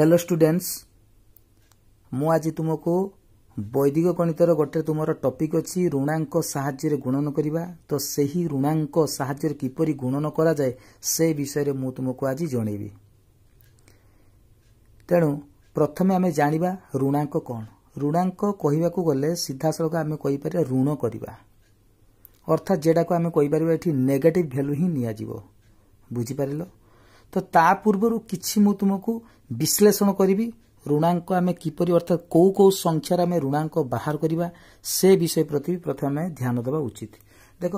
hello students ମୁଁ ଆଜି ତୁମକୁ ବୈଦିକ ଗଣିତର ଗୋଟେ ତୁମର ଟପିକ୍ ଅଛି ଋଣାଙ୍କ ସାହାଯ୍ୟରେ ଗୁଣନ କରିବା ତ ସେହି ଋଣାଙ୍କ ସାହାଯ୍ୟରେ କିପରି ଗୁଣନ କରାଯାଏ ସେ ବିଷୟରେ ମୁଁ ତୁମକୁ ଆଜି ଜଣେଇବି ତେଣୁ ପ୍ରଥମେ ଆମେ ଜାଣିବା ଋଣାଙ୍କ କ'ଣ ଋଣାଙ୍କ କହିବାକୁ ଗଲେ ସିଧାସଳଖ ଆମେ କହିପାରିବା ଋଣ କରିବା ଅର୍ଥାତ୍ ଯେଉଁଟାକୁ ଆମେ କହିପାରିବା ଏଠି ନେଗେଟିଭ୍ ଭ୍ୟାଲ୍ୟୁ ହିଁ ନିଆଯିବ ବୁଝିପାରିଲ ତ ତା ପୂର୍ବରୁ କିଛି ମୁଁ ତୁମକୁ ବିଶ୍ଳେଷଣ କରିବି ଋଣାଙ୍କ ଆମେ କିପରି ଅର୍ଥାତ୍ କେଉଁ କେଉଁ ସଂଖ୍ୟାରେ ଆମେ ଋଣାଙ୍କ ବାହାର କରିବା ସେ ବିଷୟ ପ୍ରତି ବି ପ୍ରଥମେ ଧ୍ୟାନ ଦେବା ଉଚିତ ଦେଖ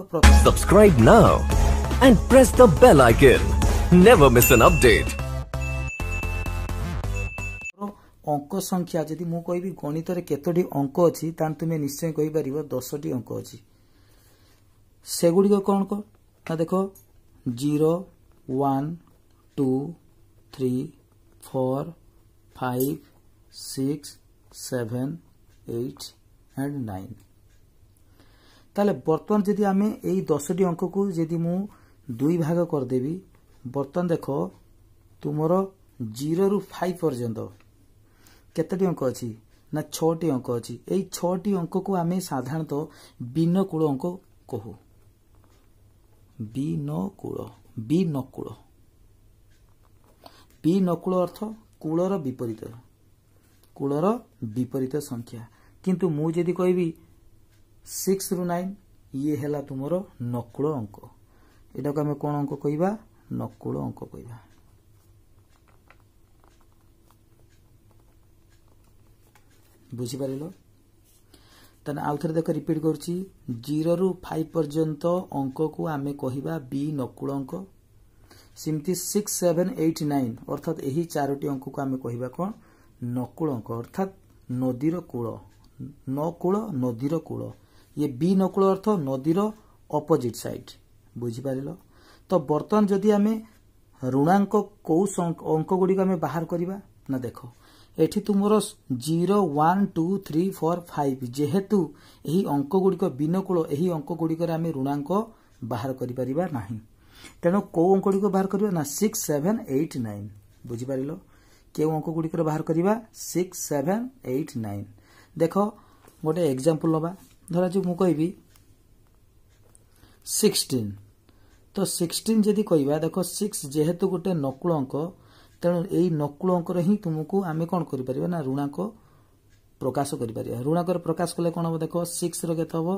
ଅଙ୍କ ସଂଖ୍ୟା ଯଦି ମୁଁ କହିବି ଗଣିତରେ କେତୋଟି ଅଙ୍କ ଅଛି ତାହେଲେ ତୁମେ ନିଶ୍ଚୟ କହିପାରିବ ଦଶଟି ଅଙ୍କ ଅଛି ସେଗୁଡ଼ିକ କ'ଣ କ'ଣ ନା ଦେଖ ଜିରୋ ୱାନ୍ 2, 3, 4, 5, 6, 7, 8 and 9 তাহলে বর্তমান যদি আমি এই দশটি অঙ্কକୁ যদি ମୁଁ ଦୁଇ ଭାଗ କରିଦେବି ବର୍ତ୍ତମାନ ଦେଖ ତୁମର ଜିରୋରୁ ଫାଇଭ ପର୍ଯ୍ୟନ୍ତ କେତେଟି ଅଙ୍କ ଅଛି ନା ଛଅଟି ଅଙ୍କ ଅଛି ଏଇ ଛଅଟି ଅଙ୍କକୁ ଆମେ ସାଧାରଣତଃ ବିନକୂଳ ଅଙ୍କ କହୁ ବିନକୂଳ ବିନକୂଳ ପି ନକୁଳ ଅର୍ଥ କୂଳର ବିପରୀତ କୂଳର ବିପରୀତ ସଂଖ୍ୟା କିନ୍ତୁ ମୁଁ ଯଦି କହିବି ସିକ୍ସ ରୁ ନାଇନ ଇଏ ହେଲା ତୁମର ନକୁଳ ଅଙ୍କ ଏଟାକୁ ଆମେ କ'ଣ ଅଙ୍କ କହିବା ନକୁଳ ଅଙ୍କ କହିବା ବୁଝିପାରିଲ ତାହେଲେ ଆଉଥରେ ଦେଖ ରିପିଟ୍ କରୁଛି ଜିରୋରୁ ଫାଇଭ୍ ପର୍ଯ୍ୟନ୍ତ ଅଙ୍କକୁ ଆମେ କହିବା ବି ନକୁଳ ଅଙ୍କ ସେମିତି ସିକ୍ସ ସେଭେନ୍ ଏଇଟ୍ ନାଇନ୍ ଅର୍ଥାତ୍ ଏହି ଚାରୋଟି ଅଙ୍କକୁ ଆମେ କହିବା କ'ଣ ନକୁଳ ଅଙ୍କ ଅର୍ଥାତ୍ ନଦୀର କୂଳ ନକୁଳ ନଦୀର କୂଳ ଇଏ ବି ନକୁଳ ଅର୍ଥ ନଦୀର ଅପୋଜିଟ୍ ସାଇଡ୍ ବୁଝିପାରିଲ ତ ବର୍ତ୍ତମାନ ଯଦି ଆମେ ଋଣାଙ୍କ କୋଉ ଅଙ୍କଗୁଡ଼ିକ ଆମେ ବାହାର କରିବା ନା ଦେଖ ଏଠି ତୁମର zero one two three four five ଯେହେତୁ ଏହି ଅଙ୍କଗୁଡ଼ିକ ବିନକୂଳ ଏହି ଅଙ୍କଗୁଡ଼ିକରେ ଆମେ ଋଣାଙ୍କ ବାହାର କରିପାରିବା ନାହିଁ ତେଣୁ କେଉଁ ଅଙ୍କଗୁଡ଼ିକୁ ବାହାର କରିବା ନା ସିକ୍ସ ସେଭେନ୍ ଏଇଟ୍ ନାଇନ୍ ବୁଝିପାରିଲ କେଉଁ ଅଙ୍କଗୁଡ଼ିକର ବାହାର କରିବା ସିକ୍ସ ସେଭେନ୍ ଏଇଟ୍ ନାଇନ୍ ଦେଖ ଗୋଟେ ଏକ୍ଜାମ୍ପଲ୍ ନେବା ଧରାଯିବ ମୁଁ କହିବି ସିକ୍ସଟିନ୍ ତ ସିକ୍ସଟିନ୍ ଯଦି କହିବା ଦେଖ ସିକ୍ସ ଯେହେତୁ ଗୋଟେ ନକୁଳ ଅଙ୍କ ତେଣୁ ଏଇ ନକୁଳ ଅଙ୍କର ହିଁ ତୁମକୁ ଆମେ କ'ଣ କରିପାରିବା ନା ଋଣାଙ୍କ ପ୍ରକାଶ କରିପାରିବା ଋଣାଙ୍କର ପ୍ରକାଶ କଲେ କ'ଣ ହେବ ଦେଖ ସିକ୍ସର କେତେ ହେବ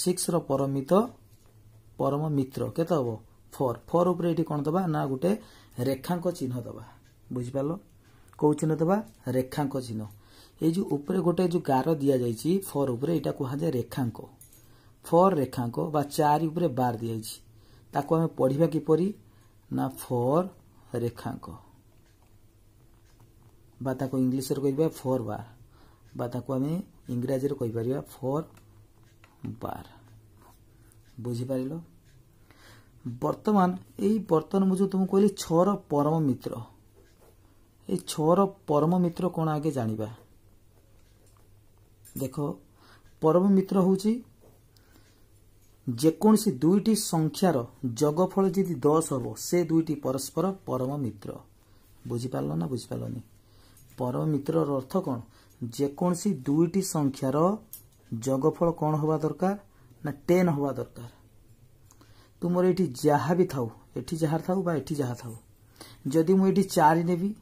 ସିକ୍ସର ପରମିତ ପରମ ମିତ୍ର କେତେ ହେବ ଫୋର୍ ଫୋର୍ ଉପରେ ଏଠି କ'ଣ ଦେବା ନା ଗୋଟେ ରେଖାଙ୍କ ଚିହ୍ନ ଦେବା ବୁଝିପାରିଲ କେଉଁ ଚିହ୍ନ ଦେବା ରେଖାଙ୍କ ଚିହ୍ନ ଏଇ ଯେଉଁ ଉପରେ ଗୋଟେ ଯେଉଁ ଗାର ଦିଆଯାଇଛି ଫୋର୍ ଉପରେ ଏଇଟା କୁହାଯାଏ ରେଖାଙ୍କ ଫୋର୍ ରେଖାଙ୍କ ବା ଚାରି ଉପରେ ବାର ଦିଆଯାଇଛି ତାକୁ ଆମେ ପଢ଼ିବା କିପରି ନା ଫୋର୍ ରେଖାଙ୍କ বা ତାକୁ ଇଂଲିଶରେ କହିବା ଫୋର୍ ବାର বা ତାକୁ ଆମେ ଇଂରାଜୀରେ କହିପାରିବା ଫୋର୍ ବାର ବୁଝିପାରିଲ ବର୍ତ୍ତମାନ ଏଇ ବର୍ତ୍ତମାନ ମୁଁ ଯେଉଁ ତୁମକୁ କହିଲି ଛଅର ପରମ ମିତ୍ର ଏଇ ଛଅର ପରମ ମିତ୍ର କ'ଣ ଆଗେ ଜାଣିବା ଦେଖ ପରମ ମିତ୍ର ହେଉଛି ଯେକୌଣସି ଦୁଇଟି ସଂଖ୍ୟାର ଯୋଗଫଳ ଯଦି ଦଶ ହେବ ସେ ଦୁଇଟି ପରସ୍ପର ପରମ ମିତ୍ର ବୁଝିପାରିଲ ନା ବୁଝିପାରିଲନି ପରମ ମିତ୍ରର ଅର୍ଥ କ'ଣ ଯେକୌଣସି ଦୁଇଟି ସଂଖ୍ୟାର ଯୋଗଫଳ କ'ଣ ହେବା ଦରକାର ନା ଟେନ୍ ହେବା ଦରକାର तुम ये जहाँ भी थाठी जहाँ थाठ जहाँ था जदि मुझे चार नेबी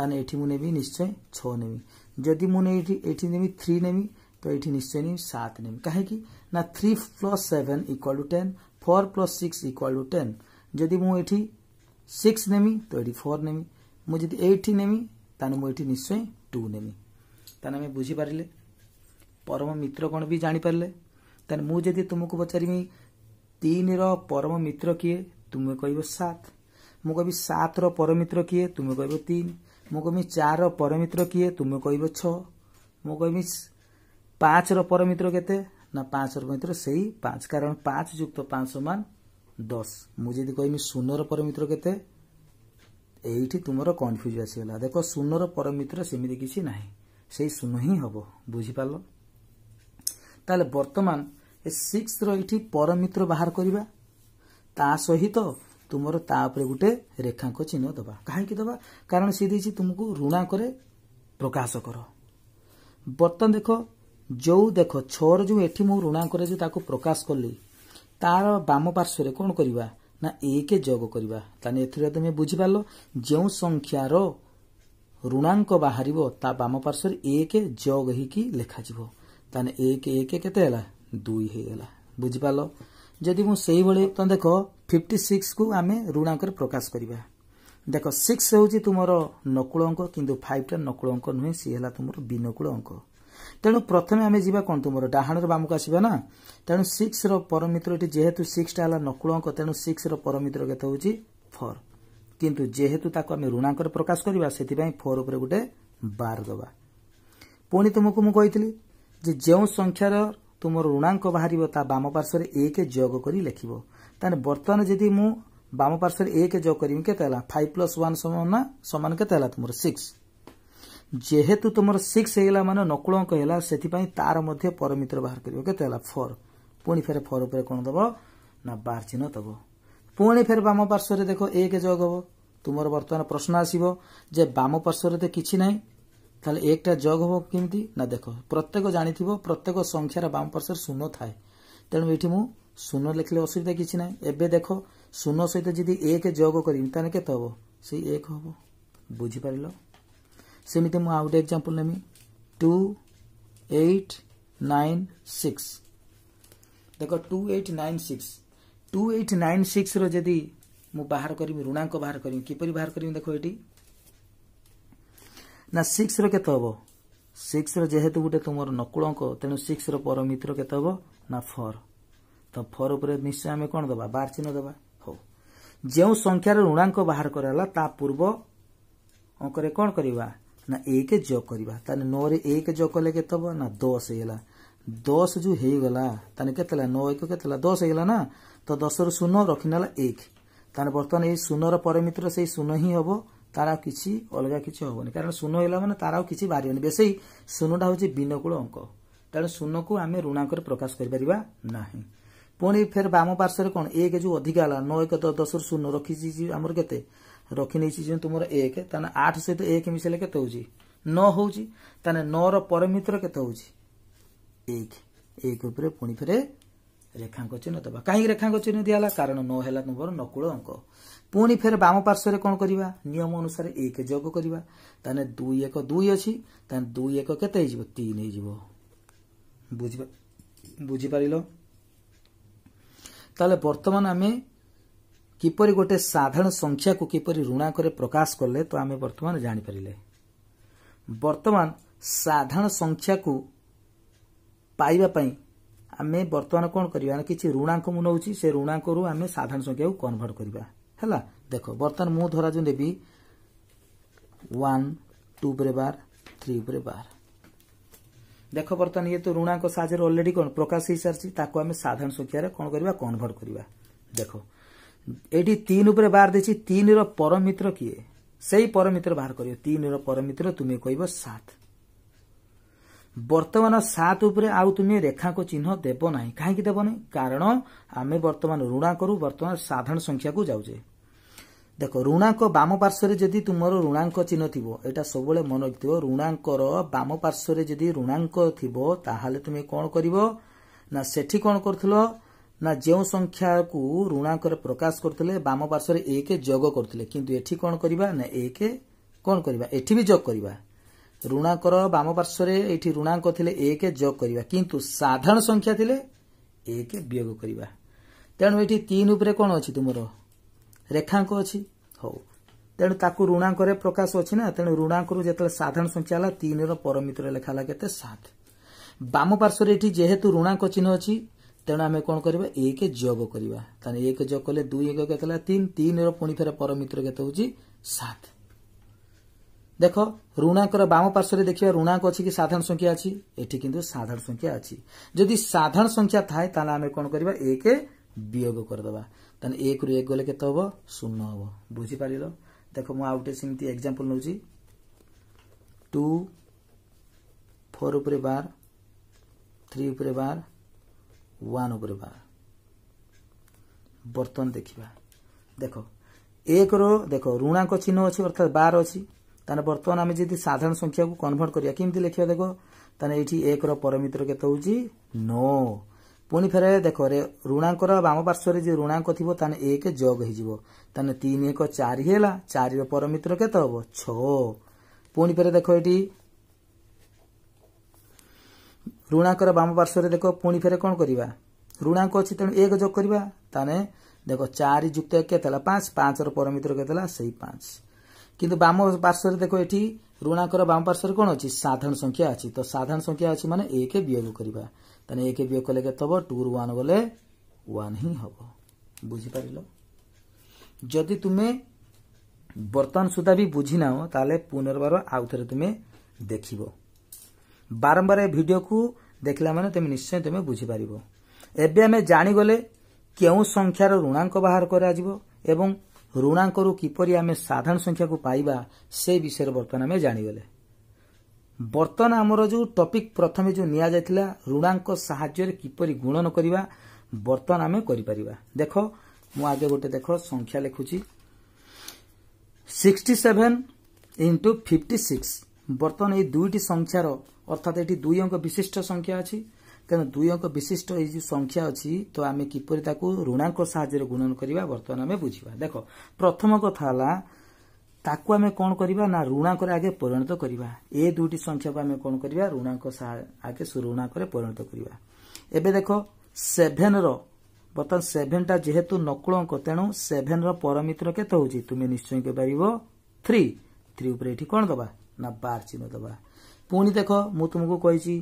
ते मुझे निश्चय छ नेमी जदि मुझे थ्री नेमी तो ये निश्चय नहीं सात नेमी कहीं three plus seven equal to ten four plus six equal to ten जदि मुझे सिक्स नेमी तो ये फोर नेमी मुझे एट नेमी मुझे निश्चय टू नेमी तेज बुझीपारे परम मित्र कौन भी जापारे मुझे तुमको पचारिमी तिन र परम म किए तुमे कि कि सात र परम परमित्र किए तुमे म मि चार परमित्र किए तुमे कि कहिमि पाँच र परमित्र केते नमित्व पाँच कारण पाँच जुक्त पाँच समान दस मि कहिमि शून र परम मित्र परमित्र केते एमर कन्फ्युज देखो शून र परम मित्र परमित नै शून्य हिँड बुझि पार त वर्तमान सिक्स रही परमित्र बाहर करवा सहित तुमर तापर गोटे रेखाक चिन्ह दबा कहीं दबा कारण सी देखिए तुमको ऋणा कै प्रकाश कर बर्तन देख जो देख छर जो एटी मुझे ऋणा कर प्रकाश कली तार बाम पार्श्वे कौन करवा ना एक जग करवा तुम बुझीपाल जो संख्यार ऋणाक बाहर ता बाम पार्श्वर एक जग हो लिखा जाने एक एक के ଦୁଇ ହେଇଗଲା ବୁଝିପାରିଲ ଯଦି ମୁଁ ସେଇଭଳି ତ ଦେଖ ଫିଫ୍ଟି ସିକ୍ସକୁ ଆମେ ଋଣାଙ୍କରେ ପ୍ରକାଶ କରିବା ଦେଖ ସିକ୍ସ ହେଉଛି ତୁମର ନକୁଳ ଅଙ୍କ କିନ୍ତୁ ଫାଇଭଟା ନକୁଳ ଅଙ୍କ ନୁହେଁ ସିଏ ହେଲା ତୁମର ବିନକୁଳ ଅଙ୍କ ତେଣୁ ପ୍ରଥମେ ଆମେ ଯିବା କ'ଣ ତୁମର ଡାହାଣରୁ ବାମକୁ ଆସିବା ନା ତେଣୁ ସିକ୍ସର ପରମିତ୍ରଟି ଯେହେତୁ ସିକ୍ସଟା ହେଲା ନକୁଳ ଅଙ୍କ ତେଣୁ ସିକ୍ସର ପରମିତ୍ର କେତେ ହେଉଛି ଫୋର୍ କିନ୍ତୁ ଯେହେତୁ ତାକୁ ଆମେ ଋଣାଙ୍କରେ ପ୍ରକାଶ କରିବା ସେଥିପାଇଁ ଫୋର୍ ଉପରେ ଗୋଟେ ବାର ଦେବା ପୁଣି ତୁମକୁ ମୁଁ କହିଥିଲି ଯେ ଯେଉଁ ସଂଖ୍ୟାର ତୁମର ଋଣାଙ୍କ ବାହାରିବ ତା ବାମ ପାର୍ଶ୍ୱରେ ଏକ ଯୋଗ କରି ଲେଖିବ ତାହେଲେ ବର୍ତ୍ତମାନ ଯଦି ମୁଁ ବାମ ପାର୍ଶ୍ୱରେ ଏକ ଯୋଗ କରିବି କେତେ ହେଲା ଫାଇଭ୍ ପ୍ଲସ୍ ୱାନ୍ ସମାନ ସମାନ କେତେ ହେଲା ତୁମର ସିକ୍ସ ଯେହେତୁ ତୁମର ସିକ୍ସ ହେଇଗଲା ମାନେ ନକୁଳ ଅଙ୍କ ହେଲା ସେଥିପାଇଁ ତାର ମଧ୍ୟ ପରମିତ୍ର ବାହାର କରିବ କେତେ ହେଲା ଫୋର୍ ପୁଣି ଫେରେ ଫୋର୍ ଉପରେ କ'ଣ ଦେବ ନା ବାର ଚିହ୍ନ ଦେବ ପୁଣି ଫେରେ ବାମ ପାର୍ଶ୍ୱରେ ଦେଖ ଏକ ଯୋଗ ହେବ ତୁମର ବର୍ତ୍ତମାନ ପ୍ରଶ୍ନ ଆସିବ ଯେ ବାମ ପାର୍ଶ୍ୱରେ ତ କିଛି ନାହିଁ তাহলে একটা যোগ হব কেমি না দেখ প্রত্যেক জাঁথিব প্রত্যেক সংখ্যার বাম পার্শ্বের শূন্য থাকে তেমন এটি মু শূন্য লেখলে অসুবিধা কিছু না এবে দেখ শূন্য সহ যদি এক যোগ করি তাহলে কত হব সেই এক হব বুঝিপারিল সেমিতি মু আউ এক্সাম্পল নেমি টু এইট নাইন সিক্স দেখ two eight nine six two eight nine সিক্সর যদি মু বাহার করি ঋণাঙ্ক বাহার করি কিপর বাহার করি দেখ এটি ନା ସିକ୍ସର କେତେ ହେବ ସିକ୍ସର ଯେହେତୁ ଗୋଟେ ତୁମର ନକୁଳ ଅଙ୍କ ତେଣୁ ସିକ୍ସର ପରମିତ୍ର କେତେ ହେବ ନା ଫର୍ ତ ଫର୍ ଉପରେ ନିଶ୍ଚୟ ଆମେ କ'ଣ ଦେବା ବାର ଚିହ୍ନ ଦେବା ହଉ ଯେଉଁ ସଂଖ୍ୟାର ଋଣାଙ୍କ ବାହାର କରାଗଲା ତା ପୂର୍ବ ଅଙ୍କରେ କ'ଣ କରିବା ନା ଏକ ଯୋଗ କରିବା ତାହେଲେ ନଅରେ ଏକ ଯୋଗ କଲେ କେତେ ହେବ ନା ଦଶ ହେଇଗଲା ଦଶ ଯେଉଁ ହେଇଗଲା ତାହେଲେ କେତେ ହେଲା ନଅ ଏକ କେତେ ହେଲା ଦଶ ହେଇଗଲା ନା ତ ଦଶରୁ ଶୂନ ରଖିନେଲା ଏକ ତାହେଲେ ବର୍ତ୍ତମାନ ଏଇ ଶୂନର ପରିମିତ୍ର ସେଇ ଶୂନ ହିଁ ହେବ ତାର ଆଉ କିଛି ଅଲଗା କିଛି ହେବନି କାରଣ ଶୂନ ହେଲା ମାନେ ତାର ଆଉ କିଛି ବାହାରିବନି ବେଶୀ ଶୂନଟା ହେଉଛି ବିନକୁଳ ଅଙ୍କ ତେଣୁ ଶୂନକୁ ଆମେ ଋଣାଙ୍କରେ ପ୍ରକାଶ କରିପାରିବା ନାହିଁ ପୁଣି ଫେର ବାମ ପାର୍ଶ୍ୱରେ କ'ଣ ଏକ ଯେଉଁ ଅଧିକା ହେଲା ନଅ ଏକ ଦଶରୁ ଶୂନ ରଖିଛି ଆମର କେତେ ରଖିନେଇଛି ଯେଉଁ ତୁମର ଏକ ତାହେଲେ ଆଠ ସହିତ ଏକ ମିଶାଇଲେ କେତେ ହେଉଛି ନଅ ହେଉଛି ତାହେଲେ ନଅର ପରମିତ୍ର କେତେ ହେଉଛି ଏକ ଏକ ଉପରେ ପୁଣି ଫେରେ ରେଖାଙ୍କ ଚିହ୍ନ ଦେବା କାହିଁକି ରେଖାଙ୍କ ଚିହ୍ନ ଦିଆହେଲା କାରଣ ନ ହେଲା ତୁମର ନକୁଳ ଅଙ୍କ ପୁଣି ଫେର ବାମ ପାର୍ଶ୍ୱରେ କ'ଣ କରିବା ନିୟମ ଅନୁସାରେ ଏକ ଯୋଗ କରିବା ତାହେଲେ ଦୁଇ ଏକ ଦୁଇ ଅଛି ତାହେଲେ ଦୁଇ ଏକ କେତେ ହେଇଯିବ ତିନି ହେଇଯିବ ବୁଝିପାରିଲ ତାହେଲେ ବର୍ତ୍ତମାନ ଆମେ କିପରି ଗୋଟେ ସାଧାରଣ ସଂଖ୍ୟାକୁ କିପରି ଋଣାକରେ ପ୍ରକାଶ କଲେ ତ ଆମେ ବର୍ତ୍ତମାନ ଜାଣିପାରିଲେ ବର୍ତ୍ତମାନ ସାଧାରଣ ସଂଖ୍ୟାକୁ ପାଇବା ପାଇଁ आम बर्तमान कौन कर कि ऋणाक मु नौ ऋणाक आम साधारण संख्या को कनभर्ट करवा है देख बर्तमान मुझे धरा जो नेबी one two bar three bar देख बर्तमान ये तो ऋणाक साहय अलरेडी कौन प्रकाश हो सारी आम साधारण संख्या कौन करवा कनभर्ट करवा देख ये तीन उपरे बार देसी तीन रम किए से परमित्र बाहर करन मित्र तुम्हें कह सात ବର୍ତ୍ତମାନ ସାତ ଉପରେ ଆଉ ତୁମେ ରେଖାଙ୍କ ଚିହ୍ନ ଦେବ ନାହିଁ କାହିଁକି ଦେବନି କାରଣ ଆମେ ବର୍ତ୍ତମାନ ଋଣାଙ୍କରୁ ବର୍ତ୍ତମାନ ସାଧାରଣ ସଂଖ୍ୟାକୁ ଯାଉଛେ ଦେଖ ଋଣାଙ୍କ ବାମ ପାର୍ଶ୍ୱରେ ଯଦି ତୁମର ଋଣାଙ୍କ ଚିହ୍ନ ଥିବ ଏଇଟା ସବୁବେଳେ ମନେ ରଖିଥିବ ଋଣାଙ୍କର ବାମ ପାର୍ଶ୍ୱରେ ଯଦି ଋଣାଙ୍କ ଥିବ ତାହେଲେ ତୁମେ କ'ଣ କରିବ ନା ସେଠି କ'ଣ କରୁଥିଲ ନା ଯେଉଁ ସଂଖ୍ୟାକୁ ଋଣାଙ୍କରେ ପ୍ରକାଶ କରୁଥିଲେ ବାମ ପାର୍ଶ୍ୱରେ ଏକ ଯୋଗ କରୁଥିଲେ କିନ୍ତୁ ଏଠି କ'ଣ କରିବା ନା ଏକ କ'ଣ କରିବା ଏଠି ବି ଯୋଗ କରିବା ଋଣାଙ୍କର ବାମ ପାର୍ଶ୍ୱରେ ଏଇଠି ଋଣାଙ୍କ ଥିଲେ ଏକ ଯୋଗ କରିବା କିନ୍ତୁ ସାଧାରଣ ସଂଖ୍ୟା ଥିଲେ ଏକ ବିୟୋଗ କରିବା ତେଣୁ ଏଠି ତିନି ଉପରେ କ'ଣ ଅଛି ତୁମର ରେଖାଙ୍କ ଅଛି ହଉ ତେଣୁ ତାକୁ ଋଣାଙ୍କରେ ପ୍ରକାଶ ଅଛି ନା ତେଣୁ ଋଣାଙ୍କରୁ ଯେତେବେଳେ ସାଧାରଣ ସଂଖ୍ୟା ହେଲା ତିନିର ପରମିତ୍ର ଲେଖା ହେଲା କେତେ ସାତ ବାମ ପାର୍ଶ୍ୱରେ ଏଠି ଯେହେତୁ ଋଣାଙ୍କ ଚିହ୍ନ ଅଛି ତେଣୁ ଆମେ କ'ଣ କରିବା ଏକ ଯୋଗ କରିବା ତାହେଲେ ଏକ ଯୋଗ କଲେ ଦୁଇ ଏକ କେତେ ହେଲା ତିନି ତିନିର ପୁଣି ଥରେ ପରମିତ୍ର କେତେ ହେଉଛି ସାତ দেখ ঋণাঙ্কর বাম পার্শ্বরে দেখিবা ঋণাঙ্ক অছি কি সাধারণ সংখ্যা আছে এটি কিন্তু সাধারণ সংখ্যা আছে যদি সাধারণ সংখ্যা থাকে তাহলে আমি কোণ করা এক বিয়োগ করেদেবা তাহলে এক রু এক গেলে কেতে হব শূন্য হব বুঝিপারিল দেখ মু আউ গোটে সেমি এক্সাম্পল নেছি টু ফোর উপরে বার থ্রি উপরে বার ওয়ান উপরে বার বর্তমান দেখিবা দেখ একর দেখ ଋଣାଙ୍କ ଚିହ୍ନ ଅଛି ଅର୍ଥାତ୍ ବାର ଅଛି ତାହେଲେ ବର୍ତ୍ତମାନ ଆମେ ଯଦି ସାଧାରଣ ସଂଖ୍ୟାକୁ କନଭର୍ଟ କରିବା କେମିତି ଲେଖିବା ଦେଖ ତାହେଲେ ଏଇଠି ଏକର ପରମିତ୍ର କେତେ ହେଉଛି ନଅ ପୁଣି ଫେରେ ଦେଖ ଋଣାଙ୍କର ବାମ ପାର୍ଶ୍ୱରେ ଯଦି ଋଣାଙ୍କ ଥିବ ତାହେଲେ ଏକ ଯୋଗ ହେଇଯିବ ତାହେଲେ ତିନି ଏକ ଚାରି ହେଲା ଚାରିର ପରମିତ୍ର କେତେ ହବ ଛଅ ପୁଣି ଫେରେ ଦେଖ ଏଠି ଋଣାଙ୍କର ବାମ ପାର୍ଶ୍ୱରେ ଦେଖ ପୁଣି ଫେରେ କ'ଣ କରିବା ଋଣାଙ୍କ ଅଛି ତେଣୁ ଏକ ଯୋଗ କରିବା ତାହେଲେ ଦେଖ ଚାରି ଯୁକ୍ତ ଏକ କେତେ ହେଲା ପାଞ୍ଚ ପାଞ୍ଚର ପରମିତ୍ର କେତେ ହେଲା ସେଇ ପାଞ୍ଚ କିନ୍ତୁ ବାମ ପାର୍ଶ୍ୱରେ ଦେଖ ଏଠି ଋଣାଙ୍କର ବାମ ପାର୍ଶ୍ୱରେ କ'ଣ ଅଛି ସାଧାରଣ ସଂଖ୍ୟା ଅଛି ତ ସାଧାରଣ ସଂଖ୍ୟା ଅଛି ମାନେ ଏକ ବିୟୋଗ କରିବା ତାହେଲେ ଏକ ବିୟୋଗ କଲେ କେତେ ହେବ ଟୁରୁ ୱାନ୍ ଗଲେ ୱାନ୍ ହିଁ ହେବ ବୁଝିପାରିଲ ଯଦି ତୁମେ ବର୍ତ୍ତମାନ ସୁଦ୍ଧା ବି ବୁଝିନାହ ତାହେଲେ ପୁନର୍ବାର ଆଉ ଥରେ ତୁମେ ଦେଖିବ ବାରମ୍ବାର ଏ ଭିଡ଼ିଓକୁ ଦେଖିଲା ମାନେ ତୁମେ ନିଶ୍ଚୟ ତୁମେ ବୁଝିପାରିବ ଏବେ ଆମେ ଜାଣିଗଲେ କେଉଁ ସଂଖ୍ୟାର ଋଣାଙ୍କ ବାହାର କରାଯିବ ଏବଂ ଋଣାଙ୍କରୁ କିପରି ଆମେ ସାଧାରଣ ସଂଖ୍ୟାକୁ ପାଇବା ସେ ବିଷୟରେ ବର୍ତ୍ତମାନ ଆମେ ଜାଣିଗଲେ ବର୍ତ୍ତମାନ ଆମର ଯେଉଁ ଟପିକ୍ ପ୍ରଥମେ ଯେଉଁ ନିଆଯାଇଥିଲା ଋଣାଙ୍କ ସାହାଯ୍ୟରେ କିପରି ଗୁଣନ କରିବା ବର୍ତ୍ତମାନ ଆମେ କରିପାରିବା ଦେଖ ମୁଁ ଆଗେ ଗୋଟେ ଦେଖ ସଂଖ୍ୟା ଲେଖୁଛି sixty seven into fifty six ବର୍ତ୍ତମାନ ଏହି ଦୁଇଟି ସଂଖ୍ୟାର ଅର୍ଥାତ୍ ଏଠି ଦୁଇ ଅଙ୍କ ବିଶିଷ୍ଟ ସଂଖ୍ୟା ଅଛି କାରଣ ଦୁଇ ଅଙ୍କ ବିଶିଷ୍ଟ ଏଇ ଯେଉଁ ସଂଖ୍ୟା ଅଛି ତ ଆମେ କିପରି ତାକୁ ଋଣାଙ୍କ ସାହାଯ୍ୟରେ ଗୁଣନ କରିବା ବର୍ତ୍ତମାନ ଆମେ ବୁଝିବା ଦେଖ ପ୍ରଥମ କଥା ହେଲା ତାକୁ ଆମେ କ'ଣ କରିବା ନା ଋଣାଙ୍କରେ ଆଗେ ପରିଣତ କରିବା ଏ ଦୁଇଟି ସଂଖ୍ୟାକୁ ଆମେ କ'ଣ କରିବା ଋଣାଙ୍କ ଆଗେ ଋଣାଙ୍କରେ ପରିଣତ କରିବା ଏବେ ଦେଖ ସେଭେନ୍ର ବର୍ତ୍ତମାନ ସେଭେନ୍ଟା ଯେହେତୁ ନକୁଳ ଅଙ୍କ ତେଣୁ ସେଭେନ୍ର ପରମିତ୍ର କେତେ ହେଉଛି ତୁମେ ନିଶ୍ଚୟ କହିପାରିବ ଥ୍ରୀ ଥ୍ରୀ ଉପରେ ଏଠି କ'ଣ ଦେବା ନା ବାର ଚିହ୍ନ ଦେବା ପୁଣି ଦେଖ ମୁଁ ତୁମକୁ କହିଛି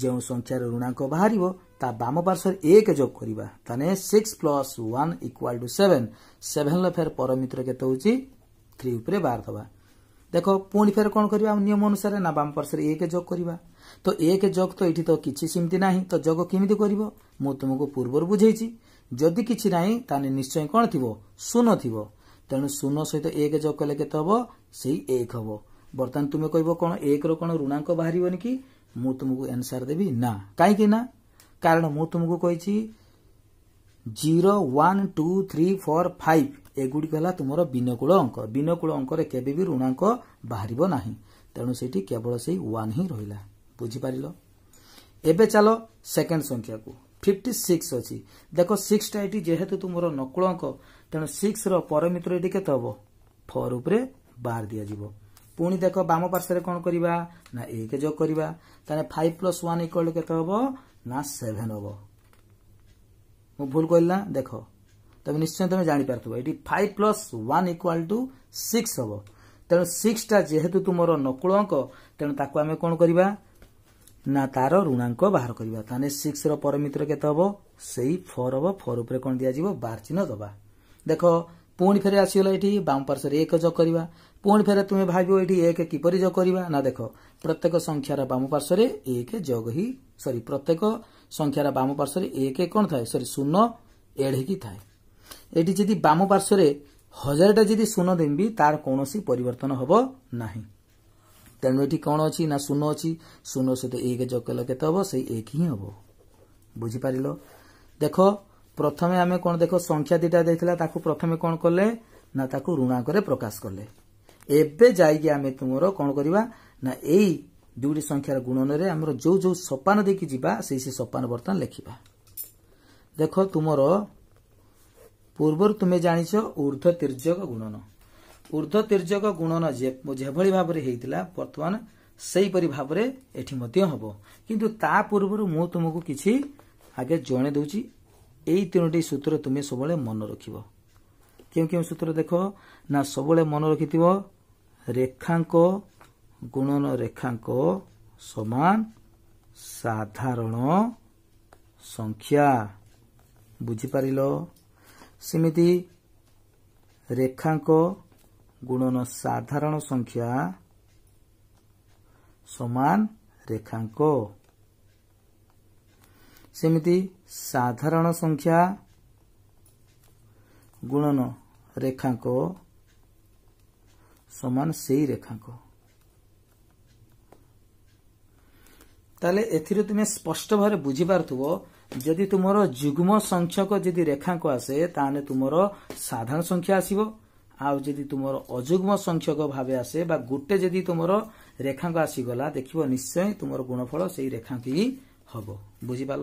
ଯେଉଁ ସଂଖ୍ୟାର ଋଣାଙ୍କ ବାହାରିବ ତା ବାମ ପାର୍ଶ୍ୱରେ ଏକ ଯୋଗ କରିବା ତାହେଲେ six plus one equal to seven ସେଭେନ୍ର ଫେର୍ ପରମିତ୍ର କେତେ ହେଉଛି ଥ୍ରୀ ଉପରେ ବାର ଦେବା ଦେଖ ପୁଣି ଫେର କ'ଣ କରିବା ନିୟମ ଅନୁସାରେ ନା ବାମ ପାର୍ଶ୍ୱରେ ଏକ ଯୋଗ କରିବା ତ ଏକ ଯୋଗ ତ ଏଠି ତ କିଛି ସେମିତି ନାହିଁ ତ ଯୋଗ କେମିତି କରିବ ମୁଁ ତୁମକୁ ପୂର୍ବରୁ ବୁଝେଇଛି ଯଦି କିଛି ନାହିଁ ତାହେଲେ ନିଶ୍ଚୟ କ'ଣ ଥିବ ଶୂନ ଥିବ ତେଣୁ ଶୂନ ସହିତ ଏକ ଯୋଗ କଲେ କେତେ ହେବ ସେଇ ଏକ ହେବ ବର୍ତ୍ତମାନ ତୁମେ କହିବ କ'ଣ ଏକର କ'ଣ ଋଣାଙ୍କ ବାହାରିବନି କି ମୁଁ ତୁମକୁ ଏନ୍ସାର ଦେବି ନା କାହିଁକି ନା କାରଣ ମୁଁ ତୁମକୁ କହିଛି zero one two three four five ଏଗୁଡ଼ିକ ହେଲା ତୁମର ବିନକୂଳ ଅଙ୍କ ବିନକୂଳ ଅଙ୍କରେ କେବେ ବି ଋଣାଙ୍କ ବାହାରିବ ନାହିଁ ତେଣୁ ସେଇଠି କେବଳ ସେଇ ୱାନ୍ ହିଁ ରହିଲା ବୁଝିପାରିଲ ଏବେ ଚାଲ ସେକେଣ୍ଡ ସଂଖ୍ୟାକୁ ଫିଫ୍ଟି ସିକ୍ସ ଅଛି ଦେଖ ସିକ୍ସଟା ଏଠି ଯେହେତୁ ତୁମର ନକୁଳ ଅଙ୍କ ତେଣୁ ସିକ୍ସର ପରମିତ୍ର ଏଠି କେତେ ହେବ ଫୋର୍ ଉପରେ ବାର ଦିଆଯିବ ପୁଣି ଦେଖ ବାମ ପାର୍ଶ୍ୱରେ କ'ଣ କରିବା ନା ଏକ ଯୋଗ କରିବା ତାହେଲେ ଫାଇଭ ପ୍ଲସ୍ ୱାନ୍ ଇକ୍ୱାଲ କେତେ ହବ ନା ସେଭେନ୍ ହବ ମୁଁ ଭୁଲ କହିଲି ନା ଦେଖ ତମେ ନିଶ୍ଚୟ ତମେ ଜାଣିପାରୁଥିବ ଏଠି five plus one equal to six ହବ ତେଣୁ ସିକ୍ସଟା ଯେହେତୁ ତୁମର ନକୁଳ ଅଙ୍କ ତେଣୁ ତାକୁ ଆମେ କ'ଣ କରିବା ନା ତାର ଋଣାଙ୍କ ବାହାର କରିବା ତାହେଲେ ସିକ୍ସର ପରମିତ୍ର କେତେ ହବ ସେଇ ଫୋର୍ ହବ ଉପରେ କ'ଣ ଦିଆଯିବ ବାର୍ଚିହ୍ନ ଦବା ଦେଖ ପୁଣି ଫେରେ ଆସିଗଲା ଏଠି ବାମ ପାର୍ଶ୍ୱରେ ଏକ ଯୋଗ କରିବା ପୁଣି ଫେରେ ତୁମେ ଭାବିବ ଏଠି ଏକ କିପରି ଯୋଗ କରିବା ନା ଦେଖ ପ୍ରତ୍ୟେକ ସଂଖ୍ୟାର ବାମ ପାର୍ଶ୍ୱରେ ଏକ ଯୋଗ ହିଁ ସରି ପ୍ରତ୍ୟେକ ସଂଖ୍ୟାର ବାମ ପାର୍ଶ୍ୱରେ ଏକ କ'ଣ ଥାଏ ସରି ଶୂନ ଏଢ଼ିକି ଥାଏ ଏଠି ଯଦି ବାମ ପାର୍ଶ୍ୱରେ ହଜାରଟା ଯଦି ଶୂନ ଦେବି ତାର କୌଣସି ପରିବର୍ତ୍ତନ ହେବ ନାହିଁ ତେଣୁ ଏଠି କ'ଣ ଅଛି ନା ଶୂନ ଅଛି ଶୂନ ସହିତ ଏକ ଯୋଗ କଲେ କେତେ ହେବ ସେଇ ଏକ ହିଁ ହେବ ବୁଝିପାରିଲ ଦେଖ ପ୍ରଥମେ ଆମେ କ'ଣ ଦେଖ ସଂଖ୍ୟା ଦୁଇଟା ଦେଇଥିଲା ତାକୁ ପ୍ରଥମେ କ'ଣ କଲେ ନା ତାକୁ ଋଣାଙ୍କରେ ପ୍ରକାଶ କଲେ ଏବେ ଯାଇକି ଆମେ ତୁମର କ'ଣ କରିବା ନା ଏଇ ଦୁଇଟି ସଂଖ୍ୟାର ଗୁଣନରେ ଆମର ଯେଉଁ ଯେଉଁ ସୋପାନ ଦେଇକି ଯିବା ସେଇ ସେ ସୋପାନ ବର୍ତ୍ତମାନ ଲେଖିବା ଦେଖ ତୁମର ପୂର୍ବରୁ ତୁମେ ଜାଣିଛ ଉର୍ଦ୍ଧ୍ୱ ତୀର୍ଯ୍ୟକ ଗୁଣନ ଉର୍ଦ୍ଧ୍ୱ ତୀର୍ଯ୍ୟକ ଗୁଣନ ଯେଭଳି ଭାବରେ ହେଇଥିଲା ବର୍ତ୍ତମାନ ସେହିପରି ଭାବରେ ଏଠି ମଧ୍ୟ ହେବ କିନ୍ତୁ ତା ପୂର୍ବରୁ ମୁଁ ତୁମକୁ କିଛି ଆଗେ ଜଣେଇ ଦେଉଛି ଏହି ତିନୋଟି ସୂତ୍ର ତୁମେ ସବୁବେଳେ ମନେ ରଖିବ କେଉଁ କେଉଁ ସୂତ୍ର ଦେଖ ନା ସବୁବେଳେ ମନେ ରଖିଥିବ ରେଖାଙ୍କ ଗୁଣନ ରେଖାଙ୍କ ସମାନ ସାଧାରଣ ସଂଖ୍ୟା ବୁଝିପାରିଲ ସେମିତି ରେଖାଙ୍କ ଗୁଣନ ସାଧାରଣ ସଂଖ୍ୟା ସମାନ ରେଖାଙ୍କ ସେମିତି ସାଧାରଣ ସଂଖ୍ୟା ଗୁଣନ ରେଖାଙ୍କ ସମାନ ସେଇ ରେଖାଙ୍କ ତାହେଲେ ଏଥିରୁ ତୁମେ ସ୍ପଷ୍ଟ ଭାବରେ ବୁଝିପାରୁଥିବ ଯଦି ତୁମର ଯୁଗ୍ମ ସଂଖ୍ୟକ ଯଦି ରେଖାଙ୍କ ଆସେ ତାହେଲେ ତୁମର ସାଧାରଣ ସଂଖ୍ୟା ଆସିବ ଆଉ ଯଦି ତୁମର ଅଯୁଗ୍ମ ସଂଖ୍ୟକ ଭାବେ ଆସେ ବା ଗୋଟେ ଯଦି ତୁମର ରେଖାଙ୍କ ଆସିଗଲା ଦେଖିବ ନିଶ୍ଚୟ ତୁମର ଗୁଣଫଳ ସେହି ରେଖାଙ୍କ ହିଁ হব বুজি পাল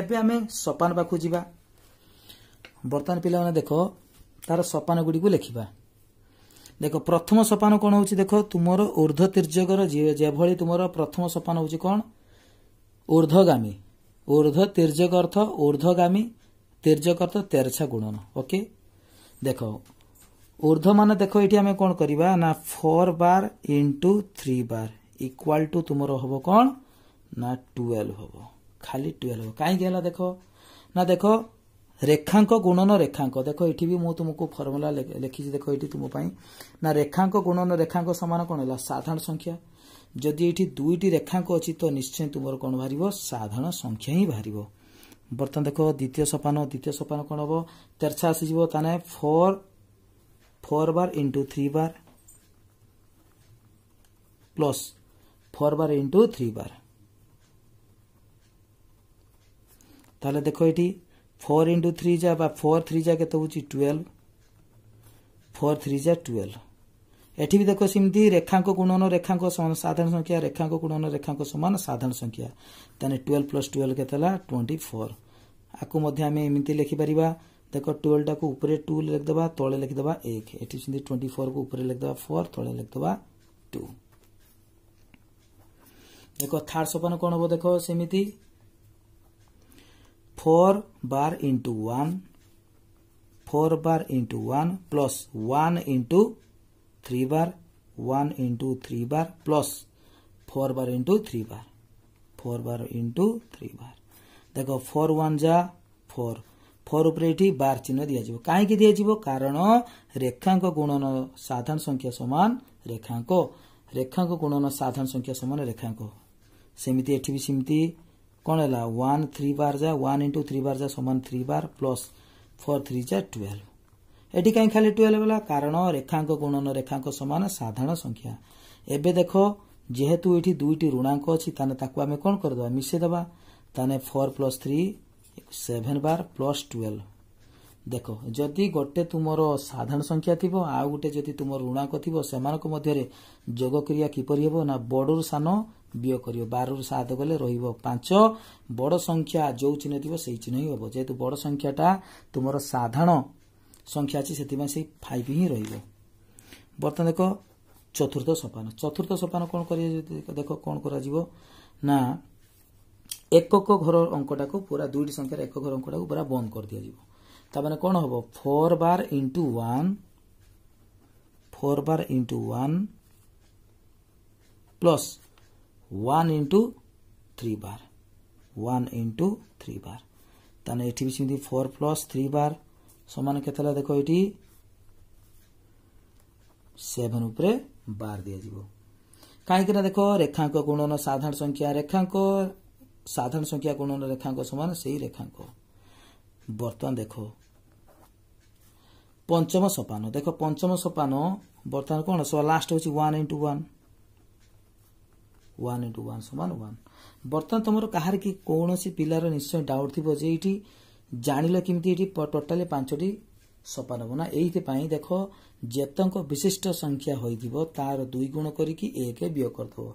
এবে আমি সোপান পাখু যা বর্তমান পিলা মানে দেখ তার সোপান গুড় লেখা দেখ প্রথম সোপান কোণ হচ্ছে দেখ তুমর ঊর্ধ্ব তীর্যকর যেভাবে তোমার প্রথম সোপান হচ্ছে কোণ ঊর্ধ্বগামী ঊর্ধ্ব তীর্যক অর্থ ঊর্ধ্বগামী তীর্যক অর্থ তেরছা গুণন ওকে দেখ ঊর্ধ্ব মানে দেখ এটি আমি কোণ করা না four bar into three bar equal to তোমার হব কোণ ନା ଟୁଏଲ୍ଭ ହେବ ଖାଲି ଟୁଏଲ୍ଭ କାହିଁକି ହେଲା ଦେଖ ନା ଦେଖ ରେଖାଙ୍କ ଗୁଣନ ରେଖାଙ୍କ ଦେଖ ଏଠି ବି ମୁଁ ତୁମକୁ ଫର୍ମୁଲା ଲେଖିଛି ଦେଖ ଏଠି ତୁମ ପାଇଁ ନା ରେଖାଙ୍କ ଗୁଣନ ରେଖାଙ୍କ ସମାନ କ'ଣ ହେଲା ସାଧାରଣ ସଂଖ୍ୟା ଯଦି ଏଠି ଦୁଇଟି ରେଖାଙ୍କ ଅଛି ତ ନିଶ୍ଚୟ ତୁମର କ'ଣ ବାହାରିବ ସାଧାରଣ ସଂଖ୍ୟା ହିଁ ବାହାରିବ ବର୍ତ୍ତମାନ ଦେଖ ଦ୍ୱିତୀୟ ସୋପାନ ଦ୍ୱିତୀୟ ସୋପାନ କ'ଣ ହେବ ତେର୍ଛା ଆସିଯିବ ତାହେଲେ four four bar into three bar plus four bar into three bar তাহলে দেখো এটি ফোর ইন্টু থ্রি যা বা ফোর থ্রি যা কেতে হচ্ছে টুয়েলভ ফোর থ্রি যা টুয়েলভ এটি বি দেখো সেমতি রেখাঙ্ক গুণন রেখাঙ্ক সাধারণ সংখ্যা রেখাঙ্ক গুণন রেখাঙ্ক সমান সাধারণ সংখ্যা তাহলে টুয়েলভ প্লস টুয়েলভ কেতে হল টোয়েন্টি ফোর আকু মধ্যে আমি এমতি লেখিপারিবা দেখো টুয়েলভটাকে উপরে টু লিখিদেবা তলে লিখিদেবা এক এটি সেমতি টোয়েন্টি ফোরকে উপরে লিখিদেবা ফোর তলে লিখিদেবা টু দেখো থার্ড সোপান কোণ হব দেখো সেমিতি four bar into one four bar into one plus one into three bar one into three bar plus four bar into three bar four bar into three bar देख four one जा four four उपरे bar चिन्ह दिज्व कहीं दिज्व कारण रेखा गुणन साधारण संख्या सामान रेखा रेखा गुणन साधारण संख्या सामान रेखा सेमती एटी भी सेमती କଣ ହେଲା ୱାନ୍ ଥ୍ରୀ ବାର୍ ଯା ୱାନ୍ ଇଣ୍ଟୁ ଥ୍ରୀ ବାର୍ ଯା ସମାନ three bar plus four three ଯା ଟୁଏଲ୍ଭ ଏଠି କାହିଁ ଖାଲି ଟୁଏଲ୍ଭ ହେଲା କାରଣ ରେଖାଙ୍କ ଗୁଣନ ରେଖାଙ୍କ ସମାନ ସାଧାରଣ ସଂଖ୍ୟା ଏବେ ଦେଖ ଯେହେତୁ ଏଠି ଦୁଇଟି ଋଣାଙ୍କ ଅଛି ତାହେଲେ ତାକୁ ଆମେ କ'ଣ କରିଦେବା ମିଶେଇଦେବା ତାହେଲେ four plus three seven bar plus twelve ଦେଖ ଯଦି ଗୋଟେ ତୁମର ସାଧାରଣ ସଂଖ୍ୟା ଥିବ ଆଉ ଗୋଟେ ଯଦି ତୁମର ଋଣାଙ୍କ ଥିବ ସେମାନଙ୍କ ମଧ୍ୟରେ ଯୋଗକ୍ରିୟା କିପରି ହେବ ନା ବଡ଼ରୁ ସାନ ବିୟୋଗ କରିବ ବାରରୁ ସାତ ଗଲେ ରହିବ ପାଞ୍ଚ ବଡ଼ ସଂଖ୍ୟା ଯେଉଁ ଚିହ୍ନ ଥିବ ସେଇ ଚିହ୍ନ ହିଁ ହେବ ଯେହେତୁ ବଡ଼ ସଂଖ୍ୟାଟା ତୁମର ସାଧାରଣ ସଂଖ୍ୟା ଅଛି ସେଥିପାଇଁ ସେଇ ଫାଇଭ୍ ହିଁ ରହିବ ବର୍ତ୍ତମାନ ଦେଖ ଚତୁର୍ଥ ସୋପାନ ଚତୁର୍ଥ ସୋପାନ କ'ଣ କରିବା ଦେଖ କ'ଣ କରାଯିବ ନା ଏକକ ଘର ଅଙ୍କଟାକୁ ପୁରା ଦୁଇଟି ସଂଖ୍ୟାରେ ଏକ ଘର ଅଙ୍କଟାକୁ ପୁରା ବନ୍ଦ କରିଦିଆଯିବ ତାମାନେ କ'ଣ ହେବ four bar into one four bar into one plus 1 into 3 bar 1 into 3 bar ତାହେଲେ ଏଠି ବି ସେମିତି ଫୋର୍ ପ୍ଲସ୍ ଥ୍ରୀ ବାର୍ ସମାନ କେତେ ହେଲା ଦେଖ ଏଠି ସେଭେନ୍ ଉପରେ ବାର ଦିଆଯିବ କାହିଁକିନା ଦେଖ ରେଖାଙ୍କ ଗୁଣନ ସାଧାରଣ ସଂଖ୍ୟା ରେଖାଙ୍କ ସାଧାରଣ ସଂଖ୍ୟା ଗୁଣନ ରେଖାଙ୍କ ସମାନ ସେଇ ରେଖାଙ୍କ ବର୍ତ୍ତମାନ ଦେଖ ପଞ୍ଚମ ସୋପାନ ଦେଖ ପଞ୍ଚମ ସୋପାନ ବର୍ତ୍ତମାନ କ'ଣ ଲାଷ୍ଟ ହେଉଛି one into one one into one ସମାନ ୱାନ୍ ବର୍ତ୍ତମାନ ତୁମର କାହାର କି କୌଣସି ପିଲାର ନିଶ୍ଚୟ ଡାଉଟ୍ ଥିବ ଯେ ଏଇଠି ଜାଣିଲ କେମିତି ଏଇଠି ଟୋଟାଲି ପାଞ୍ଚଟି ସପା ନେବ ନା ଏଇଥିପାଇଁ ଦେଖ ଯେତଙ୍କ ବିଶିଷ୍ଟ ସଂଖ୍ୟା ହୋଇଥିବ ତାର ଦୁଇ ଗୁଣ କରିକି ଏକ ବିୟୋଗ କରିଦେବ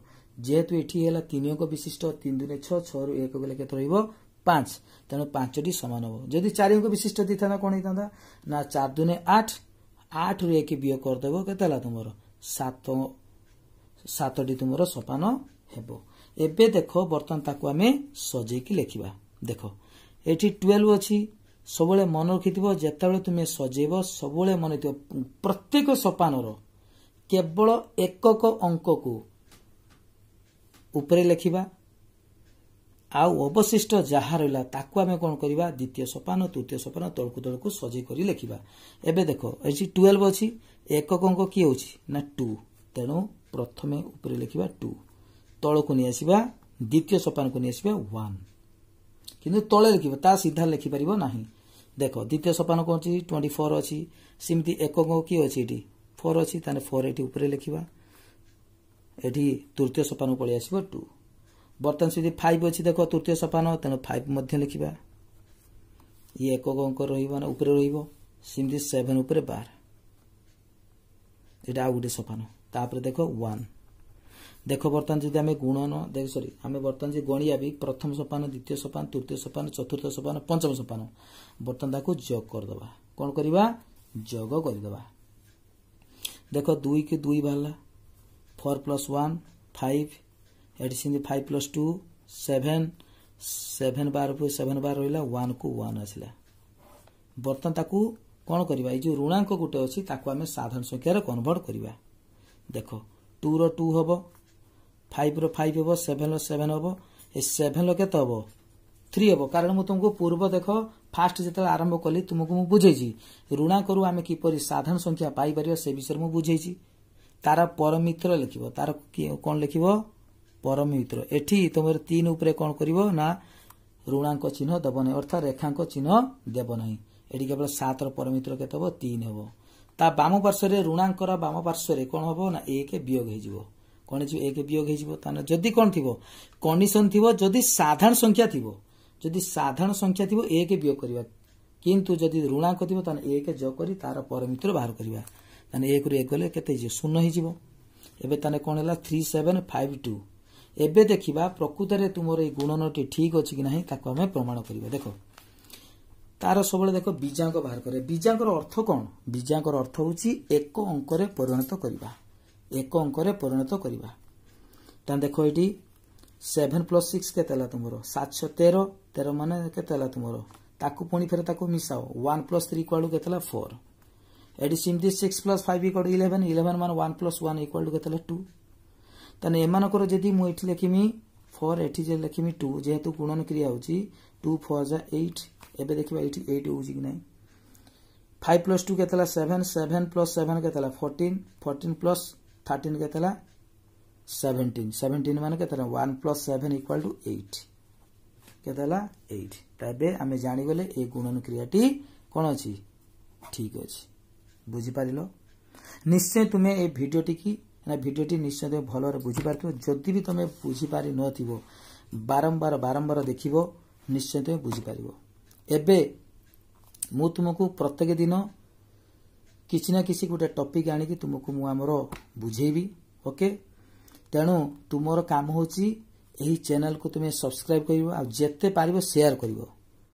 ଯେହେତୁ ଏଠି ହେଲା ତିନି ଅଙ୍କ ବିଶିଷ୍ଟ ତିନି ଦୁଇ ଛଅ ଛଅରୁ ଏକ ଗଲେ କେତେ ରହିବ ପାଞ୍ଚ ତେଣୁ ପାଞ୍ଚଟି ସମାନ ହେବ ଯଦି ଚାରି ଅଙ୍କ ବିଶିଷ୍ଟ ଦେଇଥାନ୍ତା କ'ଣ ହେଇଥାନ୍ତା ନା ଚାରି ଦୁଇ ଆଠ ଆଠରୁ ଏକ ବିୟୋଗ କରିଦେବ କେତେ ହେଲା ତୁମର ସାତ ସାତଟି ତୁମର ସପାନ ହେବ ଏବେ ଦେଖ ବର୍ତ୍ତମାନ ତାକୁ ଆମେ ସଜେଇକି ଲେଖିବା ଦେଖ ଏଠି ଟୁଏଲ୍ଭ ଅଛି ସବୁବେଳେ ମନେ ରଖିଥିବ ଯେତେବେଳେ ତୁମେ ସଜେଇବ ସବୁବେଳେ ମନେ ଥିବ ପ୍ରତ୍ୟେକ ସୋପାନର କେବଳ ଏକକ ଅଙ୍କକୁ ଉପରେ ଲେଖିବା ଆଉ ଅବଶିଷ୍ଟ ଯାହା ରହିଲା ତାକୁ ଆମେ କ'ଣ କରିବା ଦ୍ୱିତୀୟ ସୋପାନ ତୃତୀୟ ସୋପାନ ତଳକୁ ତଳକୁ ସଜେଇ କରି ଲେଖିବା ଏବେ ଦେଖ ଏଠି ଟୁଏଲ୍ଭ ଅଛି ଏକକ ଅଙ୍କ କିଏ ହେଉଛି ନା ଟୁ ତେଣୁ ପ୍ରଥମେ ଉପରେ ଲେଖିବା ଟୁ তলকু নি আসবা দ্বিতীয় সোপানক নি আসবে ওয়ান কিন্তু তলে লিখবে তা সিধা লিখিপার না দেখ দ্বিতীয় সোপান কোণ অনেক টোয়েন্টি ফোর অমিতি একক কি অ এটি ফোর অনেক ফোর এটি উপরে লিখবা এটি তৃতীয় সোপান পড়ে আসবে টু বর্তমান যদি ফাইভ অনেক দেখ তৃতীয় সোপান তেমন ফাইভ মধ্যে লিখবা ই একক অঙ্ক রহব না উপরে রহব সেমি সেভেন উপরে বার এটা আগে গোটে সোপান তাপরে দেখ ওয়ান ଦେଖ ବର୍ତ୍ତମାନ ଯଦି ଆମେ ଗୁଣନ ଦେଖ ସରି ଆମେ ବର୍ତ୍ତମାନ ଯଦି ଗଣିବା ବି ପ୍ରଥମ ସୋପାନ ଦ୍ୱିତୀୟ ସୋପାନ ତୃତୀୟ ସୋପାନ ଚତୁର୍ଥ ସୋପାନ ପଞ୍ଚମ ସୋପାନ ବର୍ତ୍ତମାନ ତାକୁ ଯୋଗ କରିଦେବା କ'ଣ କରିବା ଯୋଗ କରିଦେବା ଦେଖ ଦୁଇ କି ଦୁଇ ବାହାରିଲା ଫୋର୍ ପ୍ଲସ୍ ୱାନ୍ ଫାଇଭ୍ ଏଠି ସେମିତି five plus two seven seven bar seven bar ରହିଲା ୱାନ୍କୁ ୱାନ୍ ଆସିଲା ବର୍ତ୍ତମାନ ତାକୁ କ'ଣ କରିବା ଏଇ ଯେଉଁ ଋଣାଙ୍କ ଗୋଟେ ଅଛି ତାକୁ ଆମେ ସାଧାରଣ ସଂଖ୍ୟାରେ କନଭର୍ଟ କରିବା ଦେଖ ଟୁର ଟୁ ହେବ ফাইভ্র ফাইভ হব সেভেনর সেভেন হব ଏ ସେଭେନ୍ର କେତେ ହବ ଥ୍ରୀ ହବ କାରଣ ମୁଁ ତୁମକୁ ପୂର୍ବ ଦେଖ ଫାଷ୍ଟ ଯେତେବେଳେ ଆରମ୍ଭ କଲି ତୁମକୁ ମୁଁ ବୁଝେଇଛି ଋଣାକରୁ ଆମେ କିପରି ସାଧାରଣ ସଂଖ୍ୟା ପାଇପାରିବା ସେ ବିଷୟରେ ମୁଁ ବୁଝେଇଛି ତାର ପରମିତ୍ର ଲେଖିବ ତାର କ'ଣ ଲେଖିବ ପରମିତ୍ର ଏଠି ତୁମର ତିନି ଉପରେ କ'ଣ କରିବ ନା ଋଣାଙ୍କ ଚିହ୍ନ ଦେବ ନାହିଁ ଅର୍ଥାତ୍ ରେଖାଙ୍କ ଚିହ୍ନ ଦେବ ନାହିଁ ଏଠି କେବଳ ସାତର ପରମିତ୍ର କେତେ ହବ ତିନି ହବ ତା ବାମ ପାର୍ଶ୍ୱରେ ଋଣାଙ୍କର ବାମ ପାର୍ଶ୍ୱରେ କ'ଣ ହବ ନା ଏକ ବିୟୋଗ ହେଇଯିବ କଣ ହେଇଯିବ ଏକ ବିୟୋଗ ହେଇଯିବ ତାହେଲେ ଯଦି କଣ ଥିବ କଣିସନ ଥିବ ଯଦି ସାଧାରଣ ସଂଖ୍ୟା ଥିବ ଯଦି ସାଧାରଣ ସଂଖ୍ୟା ଥିବ ଏକ ବିୟୋଗ କରିବା କିନ୍ତୁ ଯଦି ଋଣାଙ୍କ ଥିବ ତାହେଲେ ଏକ ଜ କରି ତାର ପରମିତ୍ର ବାହାର କରିବା ତାହେଲେ ଏକରୁ ଏକ ଗଲେ କେତେ ହେଇଯିବ ଶୂନ ହେଇଯିବ ଏବେ ତାହେଲେ କଣ ହେଲା ଥ୍ରୀ ସେଭେନ ଫାଇଭ ଟୁ ଏବେ ଦେଖିବା ପ୍ରକୃତରେ ତୁମର ଏଇ ଗୁଣନଟି ଠିକ ଅଛି କି ନାହିଁ ତାକୁ ଆମେ ପ୍ରମାଣ କରିବା ଦେଖ ତାର ସବୁବେଳେ ଦେଖ ବିଜାଙ୍କ ବାହାର କରେ ବିଜାଙ୍କର ଅର୍ଥ କ'ଣ ବିଜାଙ୍କର ଅର୍ଥ ହେଉଛି ଏକ ଅଙ୍କରେ ପରିଣତ କରିବା ଏକ ଅଙ୍କରେ ପରିଣତ କରିବା ତାହେଲେ ଦେଖ ଏଇଠି ସେଭେନ୍ ପ୍ଲସ୍ ସିକ୍ସ କେତେ ହେଲା ତୁମର ସାତଶହ ତେର ତେର ମାନେ କେତେ ହେଲା ତୁମର ତାକୁ ପୁଣି ଫେରେ ତାକୁ ମିଶାଅ one plus three equal to କେତେ ହେଲା ଫୋର୍ ଏଠି ସେମିତି six plus five equal to eleven eleven ମାନେ one plus one equal to କେତେ ହେଲା ଟୁ ତାହେଲେ ଏମାନଙ୍କର ଯଦି ମୁଁ ଏଠି ଲେଖିମି ଫୋର୍ ଏଠି ଯଦି ଲେଖିମି ଟୁ ଯେହେତୁ ଗୁଣନ କ୍ରିୟା ହେଉଛି ଟୁ ଫୋର୍ ଯା ଏଇଟ୍ ଏବେ ଦେଖିବା ଏଇଠି ଏଇଟ୍ ହେଉଛି କି ନାହିଁ ফাইভ প্লস টু কেতলা সেভেন সেভেন প্লস সেভেন কেতলা ফোরটিন ফোরটিন প্লস थर्टीन के था सेवेन्टीन सेवेन्टीन मान के one plus seven equal to eight के एट तेज आम जाणीगले ये गुणन क्रियाटी कौन अच्छी ठीक अच्छे বুঝিপারিল নিশ্চয় তুমি এই ভিডিওটি কি না ভিডিওটি নিশ্চয় তুমি ভালভাবে বুঝিপারিথিব যদি বি তুমি বুঝিপারি নথিব বারম্বার বারম্বার দেখিব নিশ্চয় তুমি বুঝিপারিব এবে মু তুমকু প্রত্যেক দিন କିଛି ନା କିଛି ଗୋଟେ ଟପିକ୍ ଆଣିକି ତୁମକୁ ମୁଁ ଆମର ବୁଝେଇବି ଓକେ ତେଣୁ ତୁମର କାମ ହେଉଛି ଏହି ଚ୍ୟାନେଲକୁ ତୁମେ ସବସ୍କ୍ରାଇବ୍ କରିବ ଆଉ ଯେତେ ପାରିବ ସେୟାର କରିବ